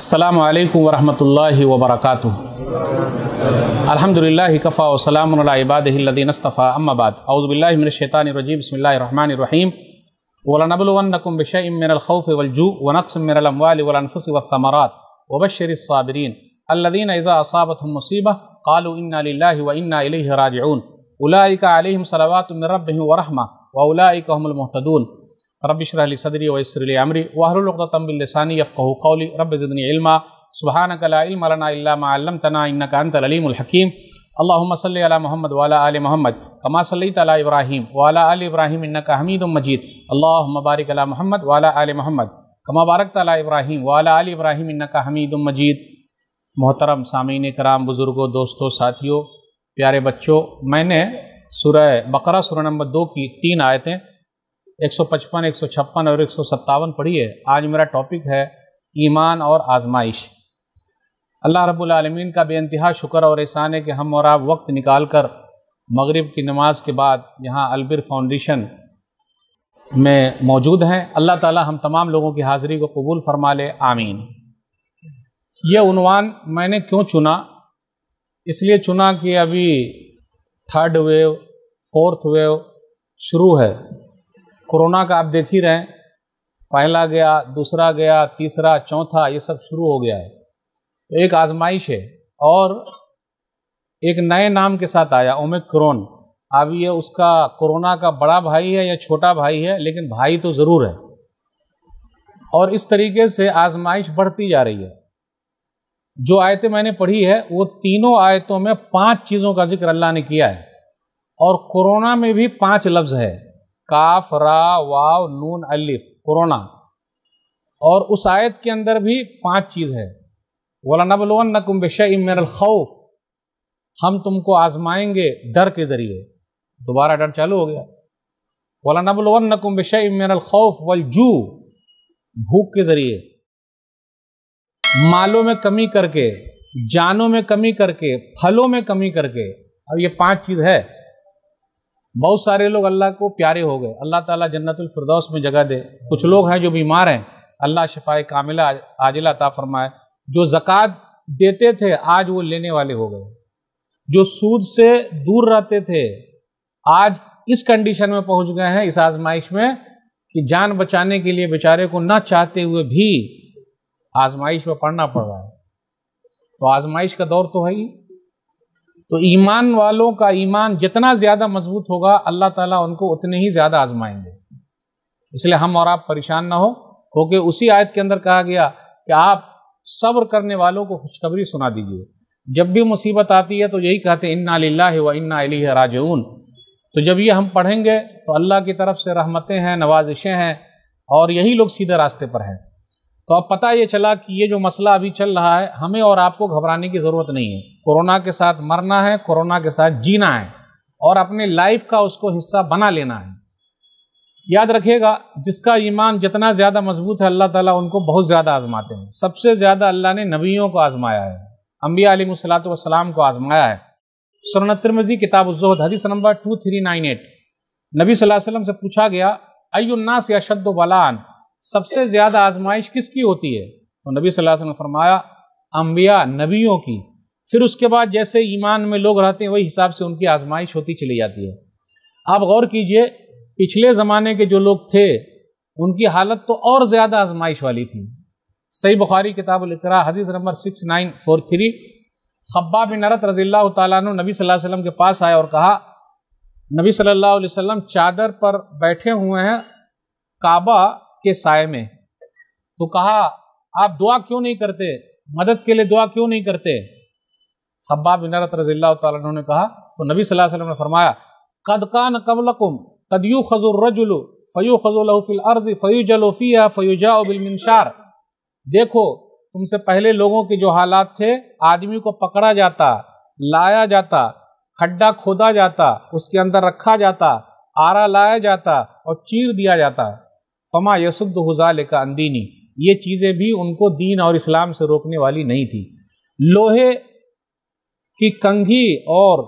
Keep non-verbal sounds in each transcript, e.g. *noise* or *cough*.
السلام عليكم ورحمة الله وبركاته الحمد لله كفى وسلام على عباده الذين اصطفى أما بعد أعوذ بالله من الشيطان الرجيم بسم الله الرحمن الرحيم ولنبلونكم بشيء من الخوف والجوع ونقص من الأموال والأنفس والثمرات وبشر الصابرين الذين إذا أصابتهم مصيبة قالوا إنا لله وإنا إليه راجعون أولئك عليهم صلوات من ربهم ورحمة وأولئك هم المهتدون रब सदरी वसरली अमरी वाहरुलतम्बिलसानी यफ़्क़ू कौली रब ज़दनी इल्मा सुबहान कला इल्म इन्नका महमद वाला आल महमद कमा सली इब्राहिम वाला आल इब्राहिम इन्नका हमीद मजीद अल्लाम बारिक अला महमद वाला आल महमद कमा बारक तला इब्राहिम वाला आल इब्राहिम इन्नका हमीद मजीद मोहतरम सामीन कराम बुज़ुर्गों दोस्तों साथियों प्यारे बच्चों मैंने सुरह बकरा सुरह नंबर दो की तीन आयतें 155, 156 और एक पढ़िए आज मेरा टॉपिक है ईमान और आजमाइश अल्लाह रब्बुल रबालमीन का बेानतहा शुक्र और एहसान है कि हम और आप वक्त निकाल कर मगरिब की नमाज के बाद यहाँ अलबिर फाउंडेशन में मौजूद हैं अल्लाह ताला हम तमाम लोगों की हाज़िरी को कबूल फरमा ले आमीन ये उनवान मैंने क्यों चुना इसलिए चुना कि अभी थर्ड वेव फोर्थ वेव शुरू है कोरोना का आप देख ही रहे पहला गया दूसरा गया तीसरा चौथा ये सब शुरू हो गया है तो एक आजमाइश है और एक नए नाम के साथ आया ओमिक्रोन अब ये उसका कोरोना का बड़ा भाई है या छोटा भाई है लेकिन भाई तो ज़रूर है और इस तरीके से आजमाइश बढ़ती जा रही है जो आयतें मैंने पढ़ी है वो तीनों आयतों में पांच चीज़ों का जिक्र अल्लाह ने किया है और कोरोना में भी पांच लफ्ज़ है काफ रा वाव नून अलिफ कोरोना और उस आयत के अंदर भी पांच चीज़ है वाला नबलवन नकुम बेशर खौफ हम तुमको आजमाएंगे डर के ज़रिए दोबारा डर चालू हो गया वाला नबलवन नकुम बेशर खौफ जू भूख के ज़रिए मालों में कमी करके जानों में कमी करके फलों में कमी करके अब ये पांच चीज़ है बहुत सारे लोग अल्लाह को प्यारे हो गए अल्लाह ताला जन्नतुल फिरदौस में जगह दे कुछ लोग हैं जो बीमार हैं अल्लाह शफाए कामिला आजिला ता फरमाए जो ज़क़़त देते थे आज वो लेने वाले हो गए जो सूद से दूर रहते थे आज इस कंडीशन में पहुंच गए हैं इस आजमाइश में कि जान बचाने के लिए बेचारे को ना चाहते हुए भी आजमाइश में पढ़ना पड़ रहा है तो आजमाइश का दौर तो है ही तो ईमान वालों का ईमान जितना ज़्यादा मजबूत होगा अल्लाह ताला उनको उतने ही ज़्यादा आजमाएंगे इसलिए हम और आप परेशान ना हो क्योंकि उसी आयत के अंदर कहा गया कि आप सब्र करने वालों को खुशखबरी सुना दीजिए जब भी मुसीबत आती है तो यही कहते हैं इन्ना लाला व इन्ना राज तो जब ये हम पढ़ेंगे तो अल्लाह की तरफ से रहमतें हैं नवाजिशें हैं और यही लोग सीधे रास्ते पर हैं तो अब पता ये चला कि ये जो मसला अभी चल रहा है हमें और आपको घबराने की ज़रूरत नहीं है कोरोना के साथ मरना है कोरोना के साथ जीना है और अपने लाइफ का उसको हिस्सा बना लेना है याद रखिएगा जिसका ईमान जितना ज़्यादा मजबूत है अल्लाह ताला उनको बहुत ज़्यादा आजमाते हैं सबसे ज़्यादा अल्लाह ने नबियों को आजमाया है अम्बिया सलाम को आजमाया है सुरन किताब जहद हदीस number two three nine eight नबी वसल्लम से पूछा गया अयुन्नास या शद्द बलान सबसे ज़्यादा आजमाइश किसकी होती है तो नबी वसल्लम ने फरमाया अम्बिया नबियों की फिर उसके बाद जैसे ईमान में लोग रहते हैं वही हिसाब से उनकी आजमाइश होती चली जाती है आप गौर कीजिए पिछले ज़माने के जो लोग थे उनकी हालत तो और ज़्यादा आजमाइश वाली थी सही बुखारी किताब लिखरा हदीस number six nine four three खब्बा बिन नरत रजील्ला तबी नबी सल्लल्लाहु अलैहि वसल्लम के पास आया और कहा नबी सल्लल्लाहु अलैहि वसल्लम चादर पर बैठे हुए हैं काबा के साय में तो कहा आप दुआ क्यों नहीं करते मदद के लिए दुआ क्यों नहीं करते खब्बा बिनारत रजील्ला ने कहा तो नबी सल्लल्लाहु अलैहि वसल्लम ने फरमाया कद कबलकुम कदयू खजुर रजुल फ़यू खजुलफिल अर्ज फ़यू जलोफ़िया फ़यूजा बिलमिनशार देखो तुमसे पहले लोगों के जो हालात थे आदमी को पकड़ा जाता लाया जाता खड्डा खोदा जाता उसके अंदर रखा जाता आरा लाया जाता और चीर दिया जाता फ़मा यसुद्द हुज़ाल का अंदीनी ये चीज़ें भी उनको दीन और इस्लाम से रोकने वाली नहीं थी लोहे की कंघी और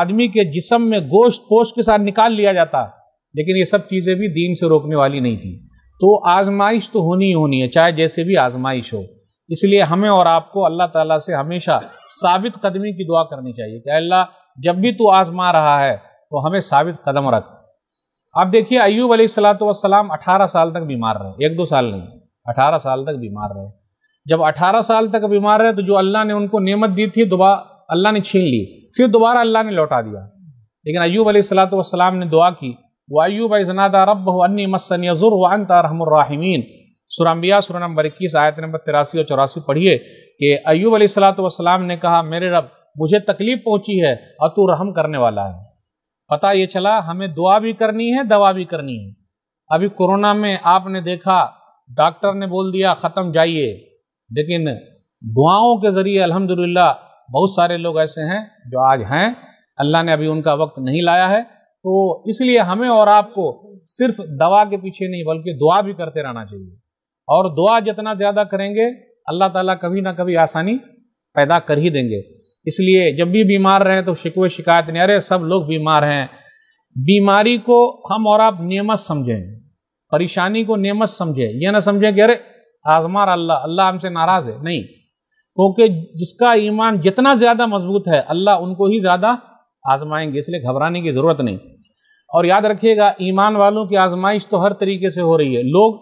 आदमी के जिसम में गोश्त पोश के साथ निकाल लिया जाता लेकिन ये सब चीज़ें भी दीन से रोकने वाली नहीं थी तो आजमाइश तो होनी ही होनी है चाहे जैसे भी आजमाइश हो इसलिए हमें और आपको अल्लाह ताला से हमेशा साबित कदमी की दुआ करनी चाहिए कि अल्लाह जब भी तू आजमा रहा है तो हमें साबित कदम रख आप देखिए अयूब वसलाम अठारह साल तक बीमार रहे एक दो साल नहीं अठारह साल तक बीमार रहे जब अठारह साल तक बीमार रहे तो जो अल्लाह ने उनको नियमत दी थी दोबारा अल्लाह ने छीन ली फिर दोबारा अल्लाह ने लौटा दिया लेकिन अयूब वसलाम ने दुआ की व अयूब जनादा रब अन्नी मसन यजुर वन सुरम्बिया सुर नंबर इक्कीस आयत नंबर तिरासी और चौरासी पढ़िए कि अयूब वसलाम ने कहा मेरे रब मुझे तकलीफ़ पहुँची है और तू रहम करने वाला है पता ये चला हमें दुआ भी करनी है दवा भी करनी है अभी कोरोना में आपने देखा डॉक्टर ने बोल दिया ख़त्म जाइए लेकिन दुआओं के ज़रिए अल्हम्दुलिल्लाह बहुत सारे लोग ऐसे हैं जो आज हैं अल्लाह ने अभी उनका वक्त नहीं लाया है तो इसलिए हमें और आपको सिर्फ दवा के पीछे नहीं बल्कि दुआ भी करते रहना चाहिए और दुआ जितना ज़्यादा करेंगे अल्लाह ताला कभी ना कभी आसानी पैदा कर ही देंगे इसलिए जब भी बीमार रहें तो शिकवे शिकायत नहीं अरे सब लोग बीमार हैं बीमारी को हम और आप नियमत समझें परेशानी को नियमत समझें यह ना समझें कि अरे आजमार अल्लाह अल्लाह हमसे नाराज़ है नहीं क्योंकि जिसका ईमान जितना ज़्यादा मजबूत है अल्लाह उनको ही ज़्यादा आजमाएंगे इसलिए घबराने की ज़रूरत नहीं और याद रखिएगा ईमान वालों की आजमाइश तो हर तरीके से हो रही है लोग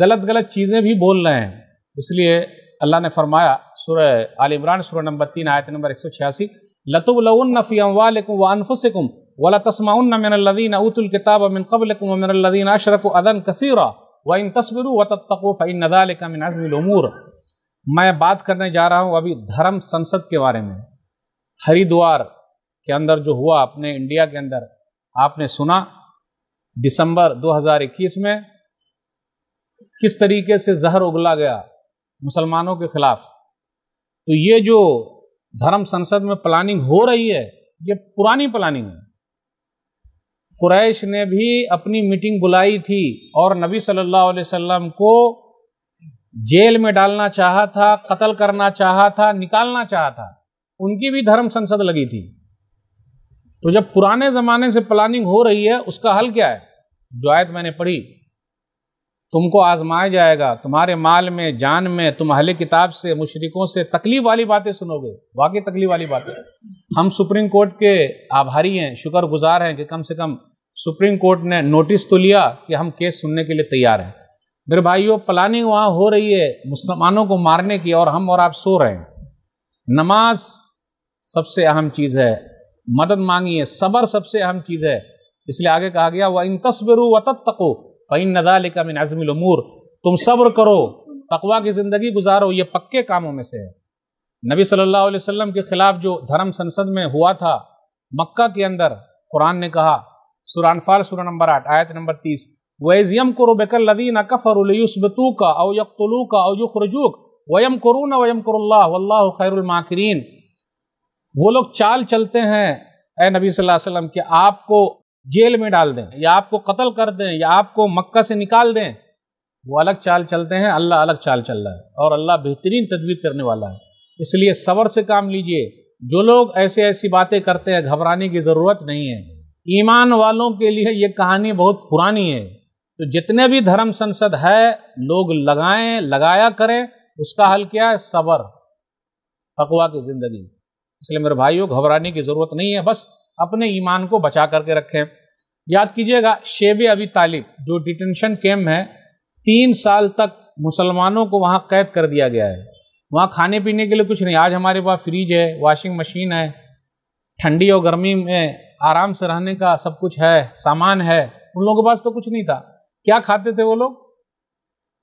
गलत गलत चीज़ें भी बोल रहे हैं इसलिए अल्लाह ने फरमाया सुर आल इमरान सुर नंबर तीन आयत नंबर एक सौ छियासी लतुबलफ़ी अमवालकुम व अनफुसकुम वला तस्माउन मिन अल्लदीन औतुल किताब मिन क़ब्लकुम व मिन अल्लदीन अशरकु अदन कसीरा व इन तस्बिरु व तत्तकू फ़इन नज़ालिका मिन अज़मिल उमूर मैं बात करने जा रहा हूँ अभी धर्म संसद के बारे में हरिद्वार के अंदर जो हुआ अपने इंडिया के अंदर आपने सुना दिसंबर 2021 में किस तरीके से जहर उगला गया मुसलमानों के खिलाफ तो ये जो धर्म संसद में प्लानिंग हो रही है ये पुरानी प्लानिंग है कुरैश ने भी अपनी मीटिंग बुलाई थी और नबी सल्लल्लाहु अलैहि वसल्लम को जेल में डालना चाहा था कत्ल करना चाहा था निकालना चाहा था उनकी भी धर्म संसद लगी थी तो जब पुराने ज़माने से प्लानिंग हो रही है उसका हल क्या है जो आयत मैंने पढ़ी तुमको आजमाया जाएगा तुम्हारे माल में जान में तुम अहले किताब से मुशरिकों से तकलीफ वाली बातें सुनोगे वाकई तकलीफ वाली बातें हम सुप्रीम कोर्ट के आभारी हैं शुक्रगुजार हैं कि कम से कम सुप्रीम कोर्ट ने नोटिस तो लिया कि हम केस सुनने के लिए तैयार हैं मेरे भाइयों प्लानिंग वहाँ हो रही है मुसलमानों को मारने की और हम और आप सो रहे हैं नमाज सबसे अहम चीज़ है मदद मांगी है सबर सबसे अहम चीज़ है इसलिए आगे कहा गया वह इन तस्वरू व तत्को फ़ैन नदाल का मिन अज़मिलमूर तुम सब्र करो तकवा की ज़िंदगी गुजारो ये पक्के कामों में से है नबी सल्लल्लाहु अलैहि वसल्लम के ख़िलाफ़ जो धर्म संसद में हुआ था मक्का के अंदर कुरान ने कहा सुरानफाल सुर नंबर आठ आयत नंबर तीस वैज़ियम करो बेकर कफ़र कफ़रबतू का अव यकतलू का अव युखरजूक वयम करून वयम कुरल्ला वल्ला खैरमाकरीन वो लोग चाल चलते हैं ए नबी सल्लल्लाहु अलैहि वसल्लम कि आपको जेल में डाल दें या आपको कत्ल कर दें या आपको मक्का से निकाल दें वो अलग चाल चलते हैं अल्लाह अलग चाल चल रहा है और अल्लाह बेहतरीन तदबीर करने वाला है इसलिए सबर से काम लीजिए जो लोग ऐसे ऐसी बातें करते हैं घबराने की ज़रूरत नहीं है ईमान वालों के लिए ये कहानी बहुत पुरानी है तो जितने भी धर्म संसद है लोग लगाएं लगाया करें उसका हल क्या है सबर तकवा की ज़िंदगी इसलिए मेरे भाइयों घबराने की ज़रूरत नहीं है बस अपने ईमान को बचा करके रखें याद कीजिएगा शेब अभी तालिब जो डिटेंशन कैम्प है तीन साल तक मुसलमानों को वहाँ कैद कर दिया गया है वहाँ खाने पीने के लिए कुछ नहीं आज हमारे पास फ्रिज है वॉशिंग मशीन है ठंडी और गर्मी में आराम से रहने का सब कुछ है सामान है उन लोगों के पास तो कुछ नहीं था क्या खाते थे वो लोग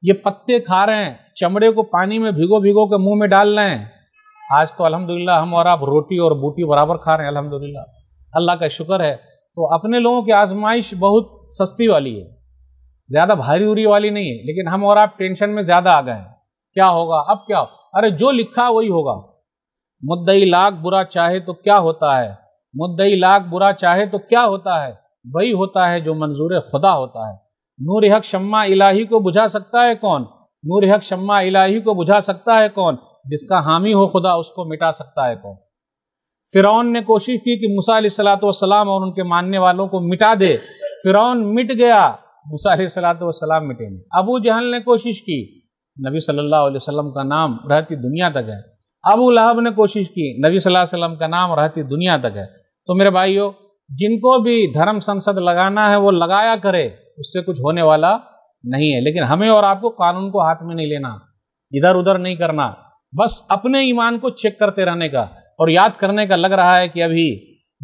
ये पत्ते खा रहे हैं चमड़े को पानी में भिगो भिगो के मुंह में डाल रहे हैं आज तो अल्हम्दुलिल्लाह हम और आप रोटी और बूटी बराबर खा रहे हैं अल्हम्दुलिल्लाह अल्लाह का शुक्र है तो अपने लोगों की आजमाइश बहुत सस्ती वाली है ज़्यादा भारी उरी वाली नहीं है लेकिन हम और आप टेंशन में ज़्यादा आ गए हैं क्या होगा अब क्या हो अरे जो लिखा वही होगा मुद्दई लाख बुरा चाहे तो क्या होता है मुद्दई लाख बुरा चाहे तो क्या होता है वही होता है जो मंजूर खुदा होता है नूर हक शम्मा इलाही को बुझा सकता है कौन नूर हक शम्मा इलाही को बुझा सकता है कौन जिसका हामी हो खुदा उसको मिटा सकता है कौन फ़िरौन ने कोशिश की कि मूसा सलाम और उनके मानने वालों को मिटा दे फ़िरौन मिट गया मूसा सलाम मिटे नहीं अबू जहल ने कोशिश की नबी सल्लल्लाहु अलैहि वसल्लम का नाम रहती दुनिया तक है अबू लहब ने कोशिश की नबी सल्लल्लाहु अलैहि वसल्लम का नाम रहती दुनिया तक है तो मेरे भाइयों जिनको भी धर्म संसद लगाना है वो लगाया करे उससे कुछ होने वाला नहीं है लेकिन हमें और आपको कानून को हाथ में नहीं लेना इधर उधर नहीं करना बस अपने ईमान को चेक करते रहने का और याद करने का लग रहा है कि अभी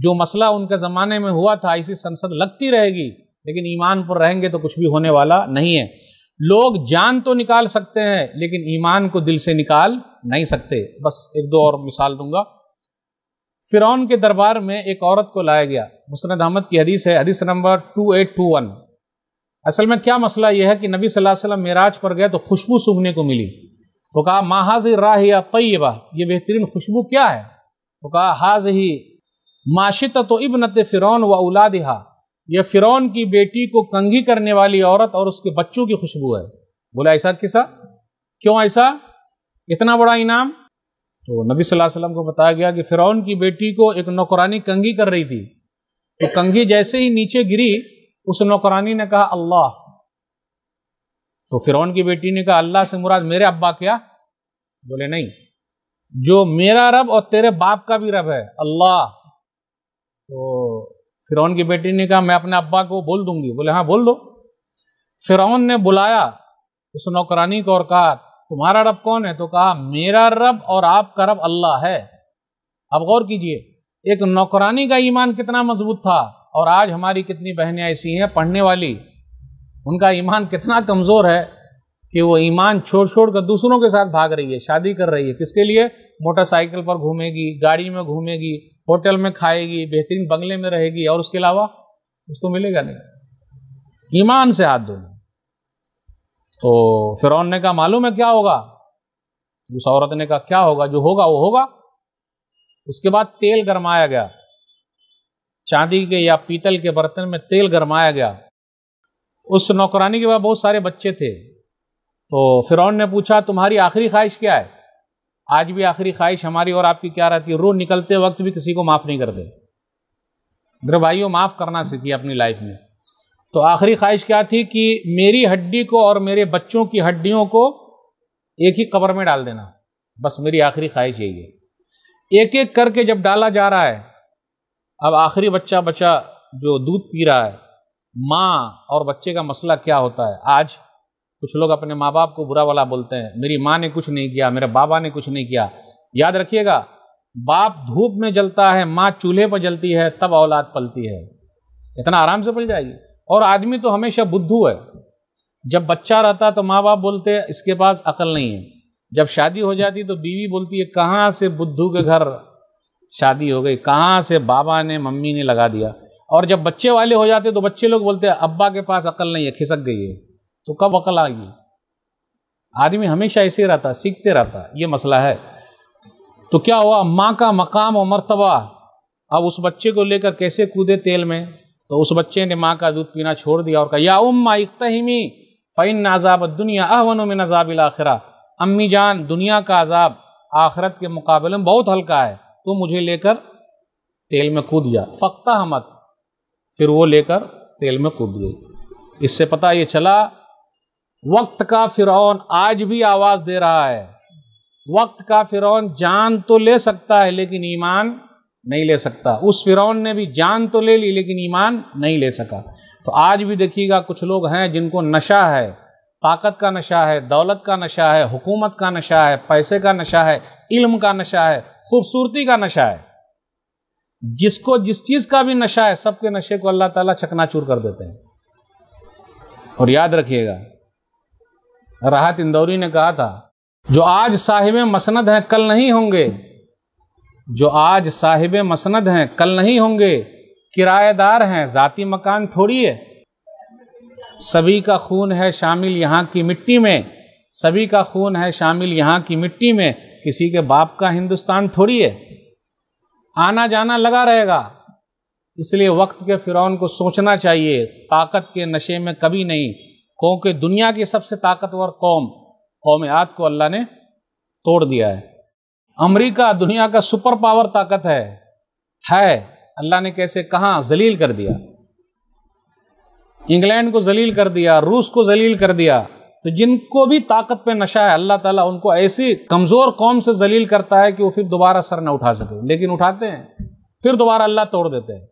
जो मसला उनके ज़माने में हुआ था ऐसी संसद लगती रहेगी लेकिन ईमान पर रहेंगे तो कुछ भी होने वाला नहीं है लोग जान तो निकाल सकते हैं लेकिन ईमान को दिल से निकाल नहीं सकते बस एक दो और मिसाल दूंगा फिरौन के दरबार में एक औरत को लाया गया मुसनद अहमद की हदीस है हदीस number two eight two one असल में क्या मसला यह है कि नबी सल्लल्लाहु अलैहि वसल्लम मेराज पर गए तो खुशबू सूंघने को मिली तो कहा माहाजिर राह या तय्यबा ये बेहतरीन खुशबू क्या है तो कहा हाज ही माशित तो इबनत फ़िरौन व दिहा यह फ़िरौन की बेटी को कंघी करने वाली औरत और उसके बच्चों की खुशबू है बोला ऐसा किसा क्यों ऐसा इतना बड़ा इनाम तो नबी सल्लल्लाहु अलैहि वसल्लम को बताया गया कि फ़िरौन की बेटी को एक नौकरानी कंघी कर रही थी तो कंघी जैसे ही नीचे गिरी उस नौकरानी ने कहा अल्लाह तो फ़िरौन की बेटी ने कहा अल्लाह से मुराद मेरे अब्बा क्या बोले नहीं जो मेरा रब और तेरे बाप का भी रब है अल्लाह तो फिरौन की बेटी ने कहा मैं अपने अब्बा को बोल दूंगी बोले हाँ बोल दो फिरौन ने बुलाया उस नौकरानी को और कहा तुम्हारा रब कौन है तो कहा मेरा रब और आपका रब अल्लाह है अब गौर कीजिए एक नौकरानी का ईमान कितना मजबूत था और आज हमारी कितनी बहनें ऐसी हैं पढ़ने वाली उनका ईमान कितना कमज़ोर है कि वो ईमान छोड़ छोड़ कर दूसरों के साथ भाग रही है शादी कर रही है किसके लिए मोटरसाइकिल पर घूमेगी गाड़ी में घूमेगी होटल में खाएगी बेहतरीन बंगले में रहेगी और उसके अलावा उसको तो मिलेगा नहीं ईमान से हाथ धोने तो फिर ने कहा मालूम है क्या होगा उस औरत ने कहा क्या होगा जो होगा वो होगा उसके बाद तेल गरमाया गया चांदी के या पीतल के बर्तन में तेल गरमाया गया उस नौकरानी के पास बहुत सारे बच्चे थे तो फ़िरौन ने पूछा तुम्हारी आखिरी ख्वाहिश क्या है आज भी आखिरी ख्वाहिश हमारी और आपकी क्या रहती है रो निकलते वक्त भी किसी को माफ़ नहीं करते मेरे भाइयों माफ़ करना सीखी अपनी लाइफ में तो आखिरी ख्वाहिश क्या थी कि मेरी हड्डी को और मेरे बच्चों की हड्डियों को एक ही कब्र में डाल देना बस मेरी आखिरी ख्वाहिश यही है एक एक करके जब डाला जा रहा है अब आखिरी बच्चा बच्चा जो दूध पी रहा है माँ और बच्चे का मसला क्या होता है आज कुछ लोग अपने माँ बाप को बुरा वाला बोलते हैं मेरी माँ ने कुछ नहीं किया मेरे बाबा ने कुछ नहीं किया याद रखिएगा बाप धूप में जलता है माँ चूल्हे पर जलती है तब औलाद पलती है इतना आराम से पल जाएगी और आदमी तो हमेशा बुद्धू है जब बच्चा रहता तो माँ बाप बोलते इसके पास अकल नहीं है जब शादी हो जाती तो बीवी बोलती है कहाँ से बुद्धू के घर शादी हो गई कहाँ से बाबा ने मम्मी ने लगा दिया और जब बच्चे वाले हो जाते तो बच्चे लोग बोलते हैं अब्बा के पास अकल नहीं है खिसक गई है तो कब अकल आएगी आदमी हमेशा ऐसे रहता सीखते रहता ये मसला है तो क्या हुआ माँ का मकाम और मरतबा अब उस बच्चे को लेकर कैसे कूदे तेल में तो उस बच्चे ने माँ का दूध पीना छोड़ दिया और कहा या उम्मा इकतमी फ़ैन नाजाब दुनिया अहवन में नजाबिल आखिरा अम्मी जान दुनिया का अजाब आखरत के मुकाबले में बहुत हल्का है तो मुझे लेकर तेल में कूद जा फकता हमत फिर वो लेकर तेल में कूद गई इससे पता ये चला वक्त का फिरौन आज भी आवाज़ दे रहा है वक्त का फिरौन जान तो ले सकता है लेकिन ईमान नहीं ले सकता उस फिरौन ने भी जान तो ले ली लेकिन ईमान नहीं ले सका तो आज भी देखिएगा कुछ लोग हैं जिनको नशा है ताकत का नशा है दौलत का नशा है हुकूमत का नशा है पैसे का नशा है इल्म का नशा है खूबसूरती का नशा है जिसको जिस चीज़ का भी नशा है सबके नशे को अल्लाह ताला चकनाचूर कर देते हैं और याद रखिएगा राहत इंदौरी ने कहा था जो आज साहिब मसंद हैं कल नहीं होंगे जो आज साहिब मसंद हैं कल नहीं होंगे किराएदार हैं ज़ाती मकान थोड़ी है सभी का खून है शामिल यहाँ की मिट्टी में सभी का खून है शामिल यहाँ की मिट्टी में किसी के बाप का हिंदुस्तान थोड़ी है आना जाना लगा रहेगा इसलिए वक्त के फिरौन को सोचना चाहिए ताकत के नशे में कभी नहीं क्योंकि दुनिया की सबसे ताकतवर कौम कौम आद को अल्लाह ने तोड़ दिया है अमेरिका दुनिया का सुपर पावर ताकत है है अल्लाह ने कैसे कहा जलील कर दिया इंग्लैंड को जलील कर दिया रूस को जलील कर दिया तो जिनको भी ताकत पे नशा है अल्लाह ताला उनको ऐसी कमज़ोर कौम से जलील करता है कि वो फिर दोबारा सर न उठा सके लेकिन उठाते हैं फिर दोबारा अल्लाह तोड़ देते हैं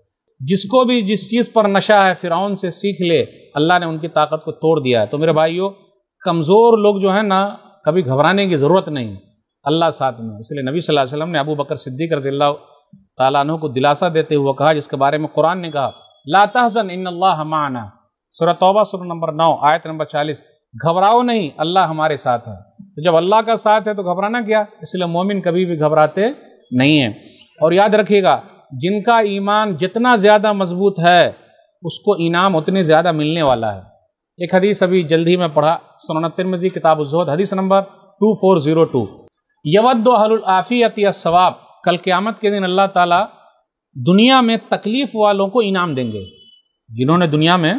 जिसको भी जिस चीज़ पर नशा है फ़िरौन से सीख ले अल्लाह ने उनकी ताकत को तोड़ दिया है तो मेरे भाइयों कमज़ोर लोग जो है ना कभी घबराने की ज़रूरत नहीं अल्लाह साथ में इसलिए नबी सल्लल्लाहु अलैहि वसल्लम ने अबू बकर सिद्दीक रजील्ला तु को दिलासा देते हुए कहा जिसके बारे में कुरान ने कहा लातहसन इन अल्लाह हमाना सूरह तौबा सूरह नंबर नौ आयत नंबर चालीस घबराओ नहीं अल्लाह हमारे साथ है तो जब अल्लाह का साथ है तो घबराना क्या इसलिए मोमिन कभी भी घबराते नहीं हैं और याद रखिएगा जिनका ईमान जितना ज़्यादा मजबूत है उसको इनाम उतने ज़्यादा मिलने वाला है एक हदीस अभी जल्दी में पढ़ा सुनान तिरमजी किताब उजहद हदीस number two four zero two यवदाफियत सवाब कल क़्यामत के दिन अल्लाह ताला दुनिया में तकलीफ़ वालों को इनाम देंगे जिन्होंने दुनिया में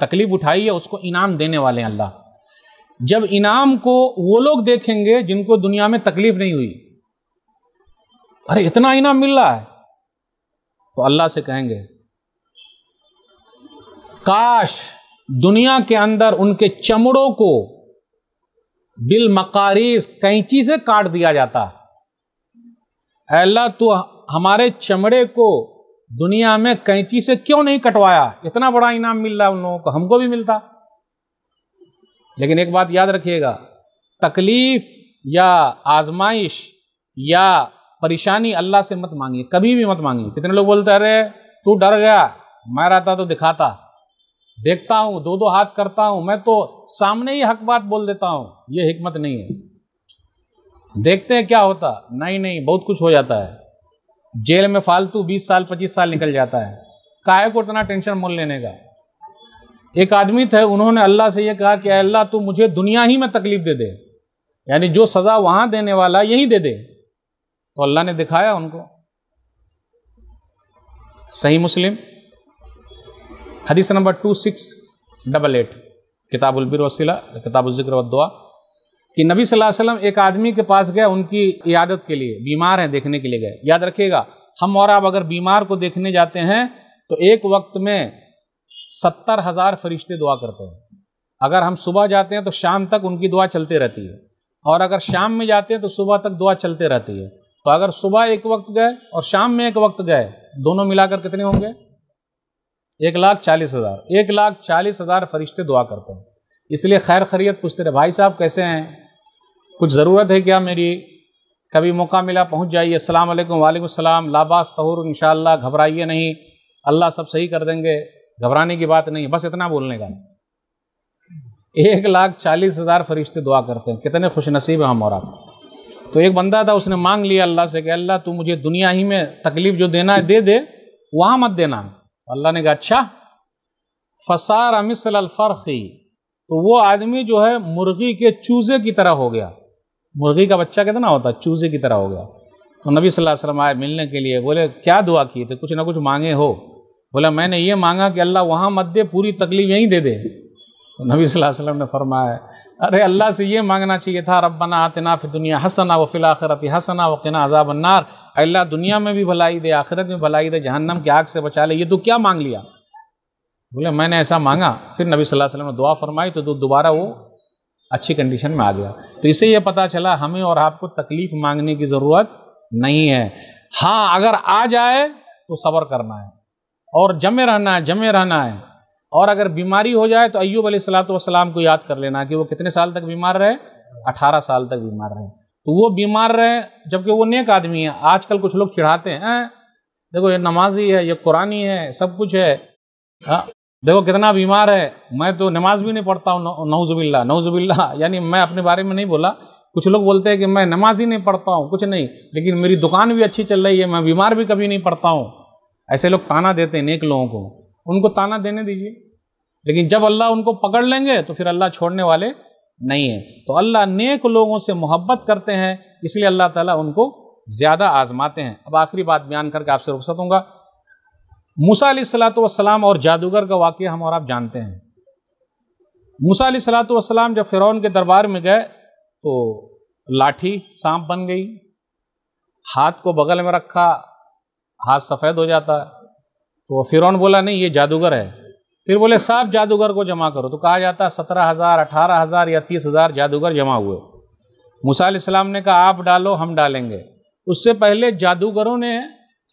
तकलीफ़ उठाई है उसको इनाम देने वाले हैं अल्लाह जब इनाम को वो लोग देखेंगे जिनको दुनिया में तकलीफ़ नहीं हुई अरे इतना इनाम मिल रहा है तो अल्लाह से कहेंगे काश दुनिया के अंदर उनके चमड़ों को बिल मकारीस कैंची से काट दिया जाता अल्लाह तू हमारे चमड़े को दुनिया में कैंची से क्यों नहीं कटवाया इतना बड़ा इनाम मिल रहा है उन लोगों को हमको भी मिलता लेकिन एक बात याद रखिएगा तकलीफ या आजमाइश या परेशानी अल्लाह से मत मांगिए कभी भी मत मांगिए कितने लोग बोलते अरे तू डर गया मैं रहता तो दिखाता देखता हूँ दो दो हाथ करता हूँ मैं तो सामने ही हक बात बोल देता हूँ ये हिकमत नहीं है देखते हैं क्या होता नहीं नहीं बहुत कुछ हो जाता है जेल में फालतू बीस साल पच्चीस साल निकल जाता है काय को इतना टेंशन मोल लेने का एक आदमी थे उन्होंने अल्लाह से ये कहा कि अल्लाह तू मुझे दुनिया ही में तकलीफ दे दे यानी जो सज़ा वहाँ देने वाला यहीं दे दे तो अल्लाह ने दिखाया उनको सही मुस्लिम हदीस number two six double eight किताबुलबिर वसीला किताबुलजिक्र दुआ कि नबी सल्लल्लाहु अलैहि वसल्लम एक आदमी के पास गए उनकी इयादत के लिए बीमार हैं देखने के लिए गए याद रखिएगा हम और आप अगर बीमार को देखने जाते हैं तो एक वक्त में सत्तर हज़ार फरिश्ते दुआ करते हैं अगर हम सुबह जाते हैं तो शाम तक उनकी दुआ चलते रहती है और अगर शाम में जाते हैं तो सुबह तक दुआ चलते रहती है तो अगर सुबह एक वक्त गए और शाम में एक वक्त गए दोनों मिलाकर कितने होंगे एक लाख चालीस हज़ार एक लाख चालीस हज़ार फरिश्ते दुआ करते हैं इसलिए खैर खरीत पूछते रहे भाई साहब कैसे हैं कुछ ज़रूरत है क्या मेरी कभी मौका मिला पहुंच जाइए अस्सलाम वालेकुम सलाम लाबास तहूर इन घबराइए नहीं अल्लाह सब सही कर देंगे घबराने की बात नहीं बस इतना बोलने का एक लाख चालीस हज़ार फरिश्ते दुआ करते हैं कितने खुशनसीब हैं हम और आप तो एक बंदा था उसने मांग लिया अल्लाह से कि अल्लाह तू मुझे दुनिया ही में तकलीफ जो देना है दे दे वहाँ मत देना अल्लाह ने कहा अच्छा फसार मिसल अलफरखी तो वो आदमी जो है मुर्गी के चूज़े की तरह हो गया मुर्गी का बच्चा कितना होता चूज़े की तरह हो गया तो नबी सल्लल्लाहु अलैहि वसल्लम आए मिलने के लिए बोले क्या दुआ की थे तो कुछ ना कुछ मांगे हो बोला मैंने ये मांगा कि अल्लाह वहाँ मत दे पूरी तकलीफ यहीं दे दे तो नबी वसल्लम ने फरमाया अरे अल्लाह से ये मांगना चाहिए था रब्बना आतना फिर दुनिया हसना व फिलाखरत हसना व किना अजाबन्नार अल्लाह दुनिया में भी भलाई दे आखिरत में भलाई दे जहन्नम की आग से बचा ले ये तो क्या मांग लिया बोले मैंने ऐसा मांगा फिर नबी वसल्लम ने दुआ फरमाई तो दोबारा वो अच्छी कंडीशन में आ गया तो इसे यह पता चला हमें और आपको तकलीफ़ मांगने की ज़रूरत नहीं है हाँ अगर आ जाए तो सब्र करना है और जमे रहना है जमे रहना है और अगर बीमारी हो जाए तो अयूब वसलाम को याद कर लेना कि वो कितने साल तक बीमार रहे अठारह साल तक बीमार रहे तो वो बीमार रहे जबकि वो नेक आदमी है आजकल कुछ लोग चिढ़ाते हैं देखो ये नमाजी है ये कुरानी है सब कुछ है आ, हाँ, देखो कितना बीमार है मैं तो नमाज भी नहीं पढ़ता हूँ नौजुबिल्ला नौजुबिल्ला *laughs* यानी मैं अपने बारे में नहीं बोला कुछ लोग बोलते हैं कि मैं नमाज ही नहीं पढ़ता हूँ कुछ नहीं लेकिन मेरी दुकान भी अच्छी चल रही है मैं बीमार भी कभी नहीं पढ़ता हूँ ऐसे लोग ताना देते हैं नेक लोगों को उनको ताना देने दीजिए लेकिन जब अल्लाह उनको पकड़ लेंगे तो फिर अल्लाह छोड़ने वाले नहीं है तो अल्लाह नेक लोगों से मोहब्बत करते हैं इसलिए अल्लाह ताला उनको ज़्यादा आजमाते हैं अब आखिरी बात बयान करके आपसे रुखसत होंगे मूसा वसलाम और जादूगर का वाक्य हम और आप जानते हैं मूसा सलाम जब फ़िरौन के दरबार में गए तो लाठी सांप बन गई हाथ को बगल में रखा हाथ सफ़ेद हो जाता है तो फिरौन बोला नहीं ये जादूगर है फिर बोले साफ जादूगर को जमा करो तो कहा जाता है सत्रह हज़ार अठारह हज़ार या तीस हज़ार जादूगर जमा हुए मूसा इस्लाम ने कहा आप डालो हम डालेंगे उससे पहले जादूगरों ने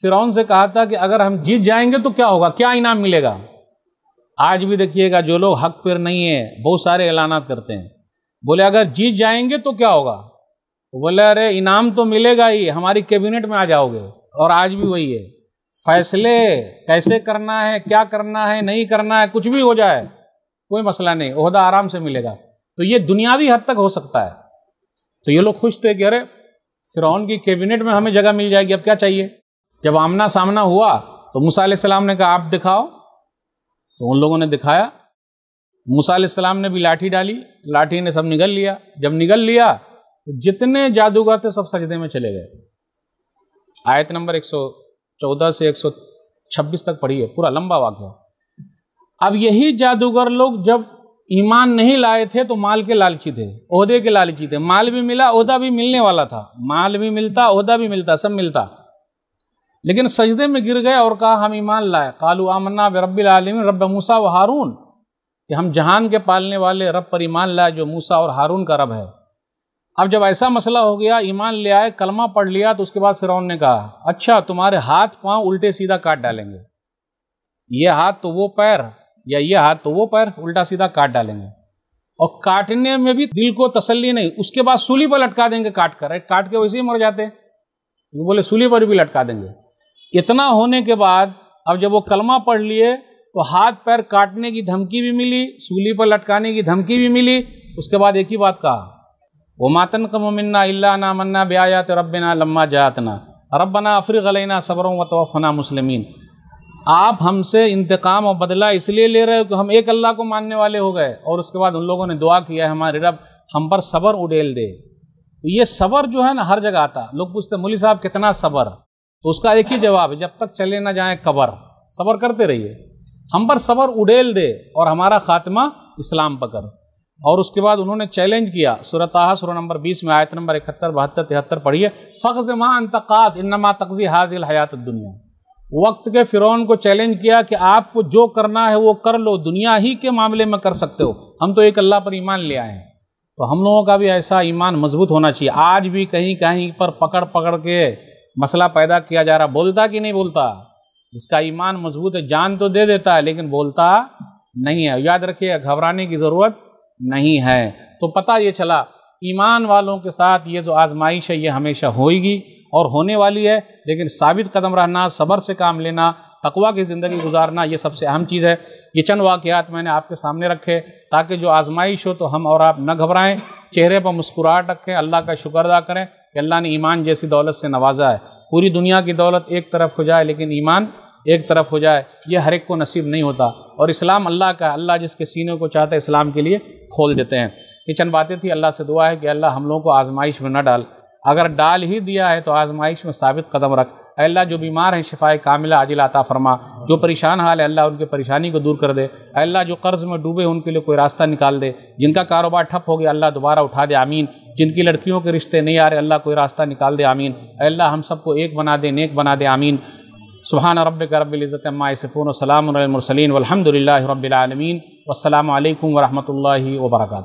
फिरौन से कहा था कि अगर हम जीत जाएंगे तो क्या होगा क्या इनाम मिलेगा आज भी देखिएगा जो लोग हक पर नहीं है बहुत सारे ऐलाना करते हैं बोले अगर जीत जाएंगे तो क्या होगा तो बोले अरे इनाम तो मिलेगा ही हमारी कैबिनेट में आ जाओगे और आज भी वही है फैसले कैसे करना है क्या करना है नहीं करना है कुछ भी हो जाए कोई मसला नहीं अहदा आराम से मिलेगा तो ये दुनियावी हद तक हो सकता है तो ये लोग खुश थे कि अरे फिरौन की कैबिनेट में हमें जगह मिल जाएगी अब क्या चाहिए जब आमना सामना हुआ तो मूसा सलाम ने कहा आप दिखाओ तो उन लोगों ने दिखाया मूसा सलाम ने भी लाठी डाली लाठी ने सब निगल लिया जब निगल लिया तो जितने जादूगर थे सब सजदे में चले गए आयत नंबर एक सौ चौदह से एक सौ छब्बीस तक पढ़ी है पूरा लंबा वाक्य अब यही जादूगर लोग जब ईमान नहीं लाए थे तो माल के लालची थे ओहदे के लालची थे माल भी मिला ओहदा भी मिलने वाला था माल भी मिलता ओहदा भी मिलता सब मिलता लेकिन सजदे में गिर गए और कहा हम ईमान लाए कालू आमन्ना रबालमीन रब मूसा व हारून कि हम जहान के पालने वाले रब पर ईमान लाए जो मूसा और हारून का रब है अब जब ऐसा मसला हो गया ईमान ले आए कलमा पढ़ लिया तो उसके बाद फिरौन ने कहा अच्छा तुम्हारे हाथ पांव उल्टे सीधा काट डालेंगे ये हाथ तो वो पैर या ये हाथ तो वो पैर उल्टा सीधा काट डालेंगे और काटने में भी दिल को तसल्ली नहीं उसके बाद सूली पर लटका देंगे काट कर काट के वैसे ही मर जाते वो बोले सूली पर भी लटका देंगे इतना होने के बाद अब जब वो कलमा पढ़ लिए तो हाथ पैर काटने की धमकी भी मिली सूली पर लटकाने की धमकी भी मिली उसके बाद एक ही बात कहा व मातन इल्ला अल्ला मन्ना ब्यायात रबना लम्मा जातना अफ्री गलैना सबरों व तवफना मुसलमिन आप हमसे इंतकाम और बदला इसलिए ले रहे हो कि हम एक अल्लाह को मानने वाले हो गए और उसके बाद उन लोगों ने दुआ किया है हमारे रब हम पर सबर उडेल दे तो ये सबर जो है ना हर जगह आता लोग पूछते मोली साहब कितना सबर तो उसका एक ही जवाब है जब तक चले ना जाए कबर सबर करते रहिए हम पर सबर उडेल दे और हमारा खात्मा इस्लाम पकड़ और उसके बाद उन्होंने चैलेंज किया सुरताहा सुर नंबर 20 में आयत नंबर इकहत्तर बहत्तर तिहत्तर पढ़िए फ़ख्ज माँ इन इनमा तकजी हाजिल हयात दुनिया वक्त के फ़िरौन को चैलेंज किया कि आपको जो करना है वो कर लो दुनिया ही के मामले में कर सकते हो हम तो एक अल्लाह पर ईमान ले आए हैं तो हम लोगों का भी ऐसा ईमान मजबूत होना चाहिए आज भी कहीं कहीं पर पकड़ पकड़ के मसला पैदा किया जा रहा बोलता कि नहीं बोलता इसका ईमान मजबूत है जान तो दे देता है लेकिन बोलता नहीं है याद रखिए घबराने की ज़रूरत नहीं है तो पता ये चला ईमान वालों के साथ ये जो आजमाइश है ये हमेशा होएगी और होने वाली है लेकिन साबित कदम रहना सब्र से काम लेना तकवा की ज़िंदगी गुजारना ये सबसे अहम चीज़ है ये चंद वाक़ात मैंने आपके सामने रखे ताकि जो आजमाइश हो तो हम और आप न घबराएं चेहरे पर मुस्कुराहट रखें अल्लाह का शुक्र अदा करें कि अल्लाह ने ईमान जैसी दौलत से नवाजा है पूरी दुनिया की दौलत एक तरफ हो जाए लेकिन ईमान एक तरफ हो जाए ये हर एक को नसीब नहीं होता और इस्लाम अल्लाह का अल्लाह जिसके सीने को चाहता है इस्लाम के लिए खोल देते हैं ये चंद बातें थी अल्लाह से दुआ है कि अल्लाह हम लोगों को आजमाइश में न डाल अगर डाल ही दिया है तो आजमाइश में साबित कदम रख अल्लाह जो बीमार हैं शिफाए कामिला आजिला आता फरमा जो परेशान हाल है अल्लाह उनकी परेशानी को दूर कर दे अल्लाह जो कर्ज़ में डूबे उनके लिए कोई रास्ता निकाल दे जिनका कारोबार ठप हो गया अल्लाह दोबारा उठा दे आमीन जिनकी लड़कियों के रिश्ते नहीं आ रहे अल्लाह कोई रास्ता निकाल दे आमीन अल्लाह हम सबको एक बना दे नेक बना दे आमीन सुबहान रबिक रबिलज़त मायसफ़ोन सलामसलिन वलहमदिल्ला रबालमीन वालकम वरहमल वर्का